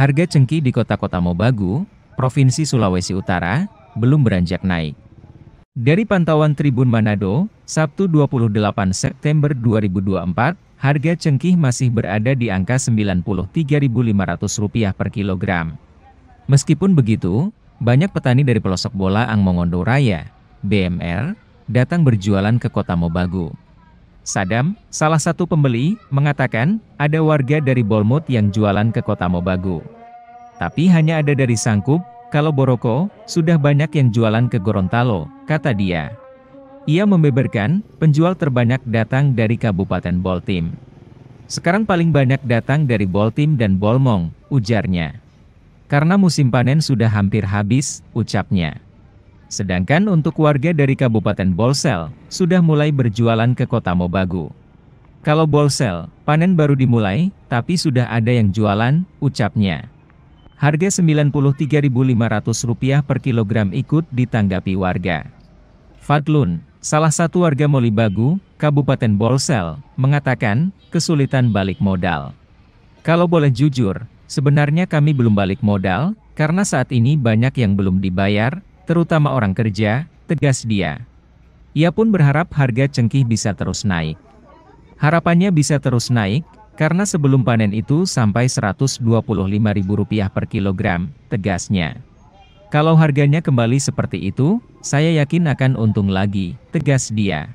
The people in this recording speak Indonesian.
Harga cengki di kota-kota Mobagu, Provinsi Sulawesi Utara, belum beranjak naik. Dari pantauan Tribun Manado, Sabtu 28 September 2024, harga cengkih masih berada di angka Rp93.500 per kilogram. Meskipun begitu, banyak petani dari pelosok bola Ang Mongondo Raya, BMR, datang berjualan ke kota Mobagu. Sadam, salah satu pembeli, mengatakan, ada warga dari Bolmut yang jualan ke kota Mobagu. Tapi hanya ada dari Sangkup, kalau Boroko, sudah banyak yang jualan ke Gorontalo, kata dia. Ia membeberkan, penjual terbanyak datang dari Kabupaten Boltim. Sekarang paling banyak datang dari Boltim dan Bolmong, ujarnya. Karena musim panen sudah hampir habis, ucapnya. Sedangkan untuk warga dari Kabupaten Bolsel, sudah mulai berjualan ke kota Mobagu. Kalau Bolsel, panen baru dimulai, tapi sudah ada yang jualan, ucapnya. Harga Rp93.500 per kilogram ikut ditanggapi warga. Fadlun, salah satu warga Molibagu, Kabupaten Bolsel, mengatakan, kesulitan balik modal. Kalau boleh jujur, sebenarnya kami belum balik modal, karena saat ini banyak yang belum dibayar, terutama orang kerja, tegas dia. Ia pun berharap harga cengkih bisa terus naik. Harapannya bisa terus naik, karena sebelum panen itu sampai Rp125.000 per kilogram, tegasnya. Kalau harganya kembali seperti itu, saya yakin akan untung lagi, tegas dia.